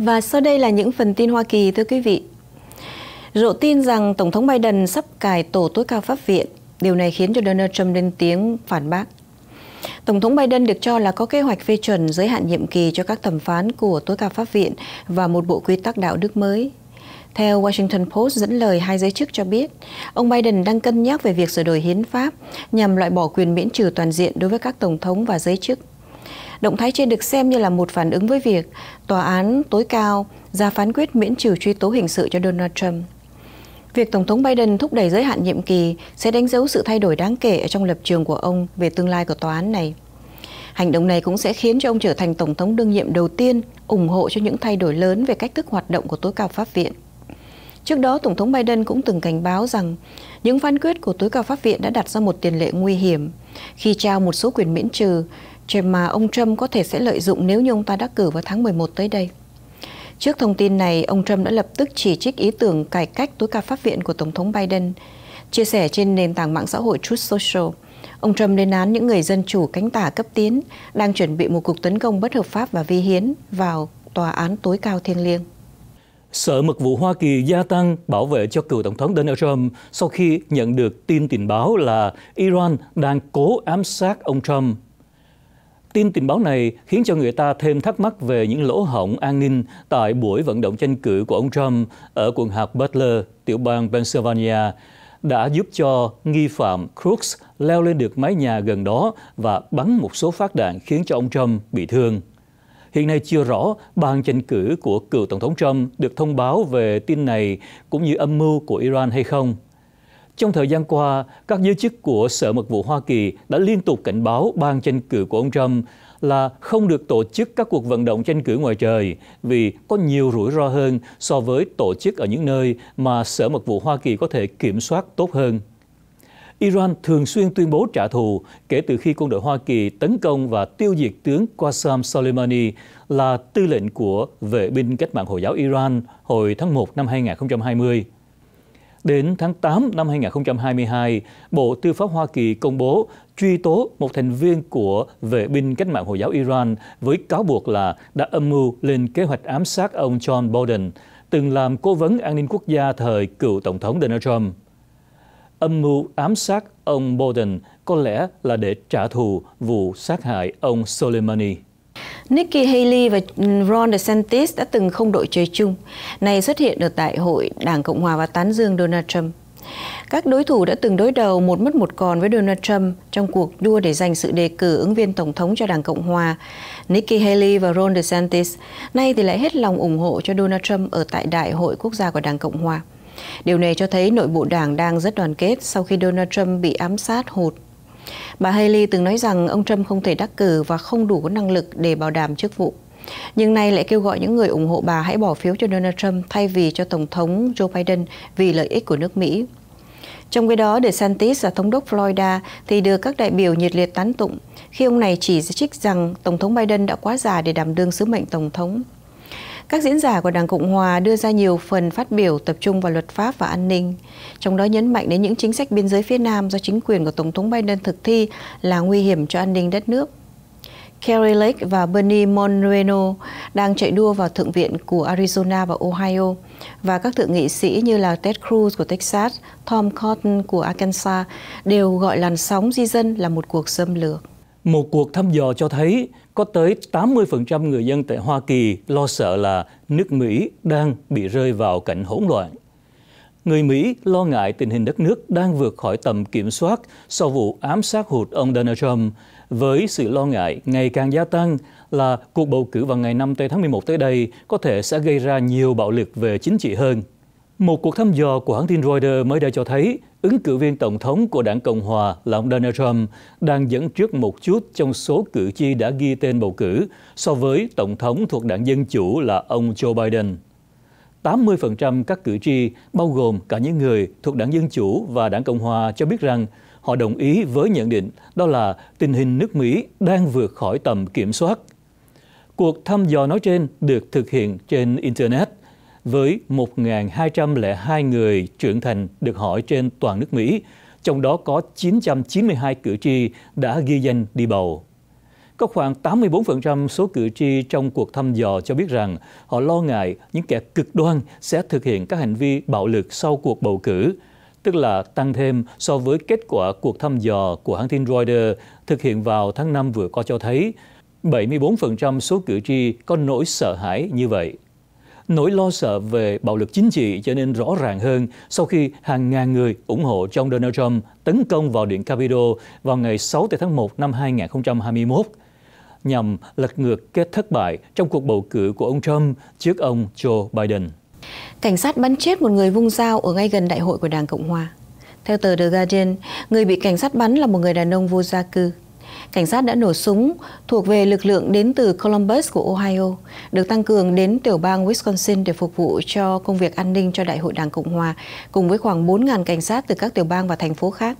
Và sau đây là những phần tin Hoa Kỳ thưa quý vị. Rộ tin rằng Tổng thống Biden sắp cải tổ tối cao pháp viện. Điều này khiến cho Donald Trump lên tiếng phản bác. Tổng thống Biden được cho là có kế hoạch phê chuẩn giới hạn nhiệm kỳ cho các thẩm phán của tối cao pháp viện và một bộ quy tắc đạo đức mới. Theo Washington Post dẫn lời hai giới chức cho biết, ông Biden đang cân nhắc về việc sửa đổi hiến pháp nhằm loại bỏ quyền miễn trừ toàn diện đối với các tổng thống và giới chức Động thái trên được xem như là một phản ứng với việc tòa án tối cao ra phán quyết miễn trừ truy tố hình sự cho Donald Trump. Việc Tổng thống Biden thúc đẩy giới hạn nhiệm kỳ sẽ đánh dấu sự thay đổi đáng kể trong lập trường của ông về tương lai của tòa án này. Hành động này cũng sẽ khiến cho ông trở thành Tổng thống đương nhiệm đầu tiên ủng hộ cho những thay đổi lớn về cách thức hoạt động của tối cao pháp viện. Trước đó, Tổng thống Biden cũng từng cảnh báo rằng những phán quyết của tối cao pháp viện đã đặt ra một tiền lệ nguy hiểm khi trao một số quyền miễn trừ mà ông Trump có thể sẽ lợi dụng nếu như ông ta đắc cử vào tháng 11 tới đây. Trước thông tin này, ông Trump đã lập tức chỉ trích ý tưởng cải cách tối cao pháp viện của Tổng thống Biden. Chia sẻ trên nền tảng mạng xã hội Truth Social, ông Trump lên án những người dân chủ cánh tả cấp tiến đang chuẩn bị một cuộc tấn công bất hợp pháp và vi hiến vào tòa án tối cao thiêng liêng. Sở mật vụ Hoa Kỳ gia tăng bảo vệ cho cựu Tổng thống Donald Trump sau khi nhận được tin tình báo là Iran đang cố ám sát ông Trump Tin tình báo này khiến cho người ta thêm thắc mắc về những lỗ hổng an ninh tại buổi vận động tranh cử của ông Trump ở quận hạt Butler, tiểu bang Pennsylvania, đã giúp cho nghi phạm Crooks leo lên được mái nhà gần đó và bắn một số phát đạn khiến cho ông Trump bị thương. Hiện nay chưa rõ ban tranh cử của cựu Tổng thống Trump được thông báo về tin này cũng như âm mưu của Iran hay không. Trong thời gian qua, các giới chức của Sở Mật vụ Hoa Kỳ đã liên tục cảnh báo ban tranh cử của ông Trump là không được tổ chức các cuộc vận động tranh cử ngoài trời vì có nhiều rủi ro hơn so với tổ chức ở những nơi mà Sở Mật vụ Hoa Kỳ có thể kiểm soát tốt hơn. Iran thường xuyên tuyên bố trả thù kể từ khi quân đội Hoa Kỳ tấn công và tiêu diệt tướng Qasem Soleimani là tư lệnh của vệ binh cách mạng Hồi giáo Iran hồi tháng 1 năm 2020. Đến tháng 8 năm 2022, Bộ Tư pháp Hoa Kỳ công bố truy tố một thành viên của vệ binh cách mạng Hồi giáo Iran với cáo buộc là đã âm mưu lên kế hoạch ám sát ông John Bolton, từng làm cố vấn an ninh quốc gia thời cựu Tổng thống Donald Trump. Âm mưu ám sát ông Bolton có lẽ là để trả thù vụ sát hại ông Soleimani. Nikki Haley và ừ, Ron DeSantis đã từng không đội trời chung, nay xuất hiện ở đại hội Đảng Cộng hòa và tán dương Donald Trump. Các đối thủ đã từng đối đầu một mất một còn với Donald Trump trong cuộc đua để giành sự đề cử ứng viên tổng thống cho Đảng Cộng hòa. Nikki Haley và Ron DeSantis nay thì lại hết lòng ủng hộ cho Donald Trump ở tại Đại hội Quốc gia của Đảng Cộng hòa. Điều này cho thấy nội bộ đảng đang rất đoàn kết sau khi Donald Trump bị ám sát hụt Bà Haley từng nói rằng ông Trump không thể đắc cử và không đủ năng lực để bảo đảm chức vụ. Nhưng nay lại kêu gọi những người ủng hộ bà hãy bỏ phiếu cho Donald Trump thay vì cho Tổng thống Joe Biden vì lợi ích của nước Mỹ. Trong khi đó, DeSantis là thống đốc Florida thì được các đại biểu nhiệt liệt tán tụng khi ông này chỉ trích rằng Tổng thống Biden đã quá già để đảm đương sứ mệnh Tổng thống. Các diễn giả của Đảng Cộng Hòa đưa ra nhiều phần phát biểu tập trung vào luật pháp và an ninh, trong đó nhấn mạnh đến những chính sách biên giới phía Nam do chính quyền của Tổng thống Biden thực thi là nguy hiểm cho an ninh đất nước. Kerry Lake và Bernie Moreno đang chạy đua vào Thượng viện của Arizona và Ohio, và các thượng nghị sĩ như là Ted Cruz của Texas, Tom Cotton của Arkansas đều gọi làn sóng di dân là một cuộc xâm lược. Một cuộc thăm dò cho thấy có tới 80% người dân tại Hoa Kỳ lo sợ là nước Mỹ đang bị rơi vào cảnh hỗn loạn. Người Mỹ lo ngại tình hình đất nước đang vượt khỏi tầm kiểm soát sau vụ ám sát hụt ông Donald Trump, với sự lo ngại ngày càng gia tăng là cuộc bầu cử vào ngày 5 tháng 11 tới đây có thể sẽ gây ra nhiều bạo lực về chính trị hơn. Một cuộc thăm dò của hãng tin Reuters mới đây cho thấy ứng cử viên tổng thống của đảng Cộng hòa là ông Donald Trump đang dẫn trước một chút trong số cử tri đã ghi tên bầu cử so với tổng thống thuộc đảng Dân Chủ là ông Joe Biden. 80% các cử tri, bao gồm cả những người thuộc đảng Dân Chủ và đảng Cộng hòa cho biết rằng họ đồng ý với nhận định đó là tình hình nước Mỹ đang vượt khỏi tầm kiểm soát. Cuộc thăm dò nói trên được thực hiện trên Internet – với 1.202 người trưởng thành được hỏi trên toàn nước Mỹ, trong đó có 992 cử tri đã ghi danh đi bầu. Có khoảng 84% số cử tri trong cuộc thăm dò cho biết rằng họ lo ngại những kẻ cực đoan sẽ thực hiện các hành vi bạo lực sau cuộc bầu cử, tức là tăng thêm so với kết quả cuộc thăm dò của hãng tin Reuters thực hiện vào tháng 5 vừa qua cho thấy 74% số cử tri có nỗi sợ hãi như vậy nỗi lo sợ về bạo lực chính trị trở nên rõ ràng hơn sau khi hàng ngàn người ủng hộ trong Donald Trump tấn công vào Điện Capitol vào ngày 6 tháng 1 năm 2021 nhằm lật ngược kết thất bại trong cuộc bầu cử của ông Trump trước ông Joe Biden. Cảnh sát bắn chết một người vung dao ở ngay gần đại hội của Đảng Cộng Hòa. Theo tờ The Guardian, người bị cảnh sát bắn là một người đàn ông vô gia cư cảnh sát đã nổ súng thuộc về lực lượng đến từ Columbus của Ohio, được tăng cường đến tiểu bang Wisconsin để phục vụ cho công việc an ninh cho Đại hội Đảng Cộng Hòa, cùng với khoảng 4.000 cảnh sát từ các tiểu bang và thành phố khác.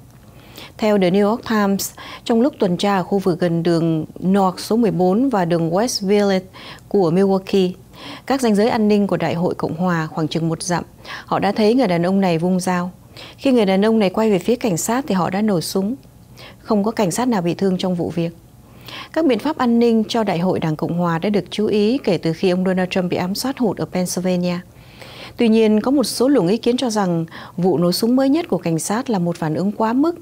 Theo The New York Times, trong lúc tuần tra ở khu vực gần đường North số 14 và đường West Village của Milwaukee, các danh giới an ninh của Đại hội Cộng Hòa khoảng chừng một dặm, họ đã thấy người đàn ông này vung dao. Khi người đàn ông này quay về phía cảnh sát thì họ đã nổ súng không có cảnh sát nào bị thương trong vụ việc. Các biện pháp an ninh cho Đại hội Đảng Cộng Hòa đã được chú ý kể từ khi ông Donald Trump bị ám sát hụt ở Pennsylvania. Tuy nhiên, có một số luồng ý kiến cho rằng vụ nổ súng mới nhất của cảnh sát là một phản ứng quá mức.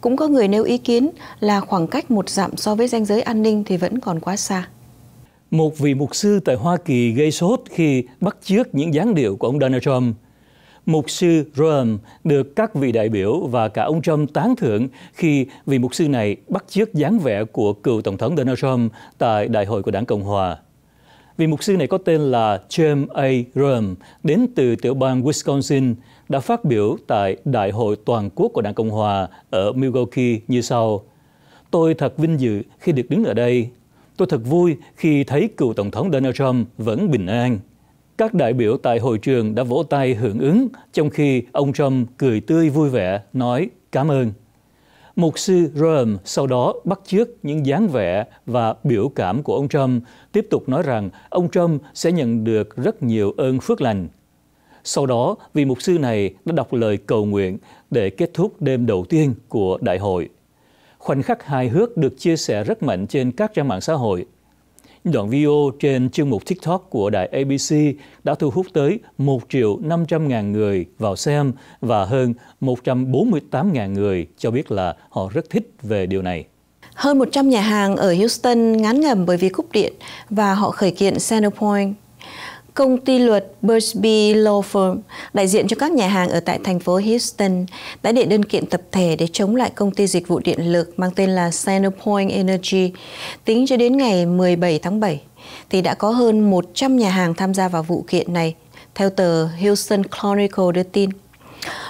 Cũng có người nêu ý kiến là khoảng cách một dặm so với ranh giới an ninh thì vẫn còn quá xa. Một vị mục sư tại Hoa Kỳ gây sốt khi bắt chước những gián điệu của ông Donald Trump – mục sư Rome được các vị đại biểu và cả ông Trump tán thưởng khi vị mục sư này bắt chước dáng vẻ của cựu Tổng thống Donald Trump tại Đại hội của Đảng Cộng Hòa. Vị mục sư này có tên là James A. Rome, đến từ tiểu bang Wisconsin, đã phát biểu tại Đại hội Toàn quốc của Đảng Cộng Hòa ở Milwaukee như sau. Tôi thật vinh dự khi được đứng ở đây. Tôi thật vui khi thấy cựu Tổng thống Donald Trump vẫn bình an. Các đại biểu tại hội trường đã vỗ tay hưởng ứng, trong khi ông Trump cười tươi vui vẻ, nói cảm ơn. Mục sư Rome sau đó bắt chước những dáng vẻ và biểu cảm của ông Trump, tiếp tục nói rằng ông Trump sẽ nhận được rất nhiều ơn phước lành. Sau đó, vị mục sư này đã đọc lời cầu nguyện để kết thúc đêm đầu tiên của đại hội. Khoảnh khắc hài hước được chia sẻ rất mạnh trên các trang mạng xã hội – Đoạn video trên chương mục TikTok của đài ABC đã thu hút tới 1 triệu 500 ngàn người vào xem và hơn 148 ngàn người cho biết là họ rất thích về điều này. Hơn 100 nhà hàng ở Houston ngán ngẩm bởi vì cúp điện và họ khởi kiện Centerpoint Công ty luật Bursby Law Firm, đại diện cho các nhà hàng ở tại thành phố Houston, đã đệ đơn kiện tập thể để chống lại công ty dịch vụ điện lực mang tên là Centerpoint Energy. Tính cho đến ngày 17 tháng 7, thì đã có hơn 100 nhà hàng tham gia vào vụ kiện này, theo tờ Houston Chronicle đưa tin.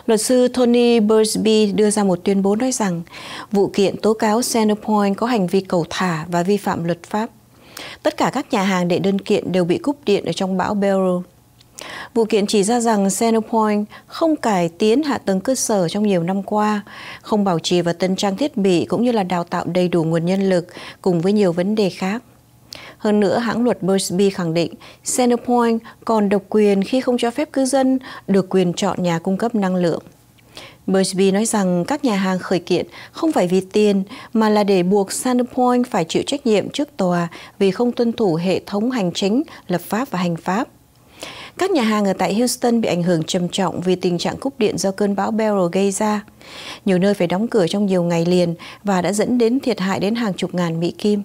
Luật sư Tony Bursby đưa ra một tuyên bố nói rằng vụ kiện tố cáo Centerpoint có hành vi cầu thả và vi phạm luật pháp. Tất cả các nhà hàng đệ đơn kiện đều bị cúp điện ở trong bão Beryl. Vụ kiện chỉ ra rằng Centerpoint không cải tiến hạ tầng cơ sở trong nhiều năm qua, không bảo trì và tân trang thiết bị cũng như là đào tạo đầy đủ nguồn nhân lực cùng với nhiều vấn đề khác. Hơn nữa, hãng luật Bursby khẳng định Centerpoint còn độc quyền khi không cho phép cư dân được quyền chọn nhà cung cấp năng lượng. Bursby nói rằng các nhà hàng khởi kiện không phải vì tiền mà là để buộc Sandpoint phải chịu trách nhiệm trước tòa vì không tuân thủ hệ thống hành chính, lập pháp và hành pháp. Các nhà hàng ở tại Houston bị ảnh hưởng trầm trọng vì tình trạng cúp điện do cơn bão Beryl gây ra. Nhiều nơi phải đóng cửa trong nhiều ngày liền và đã dẫn đến thiệt hại đến hàng chục ngàn Mỹ Kim.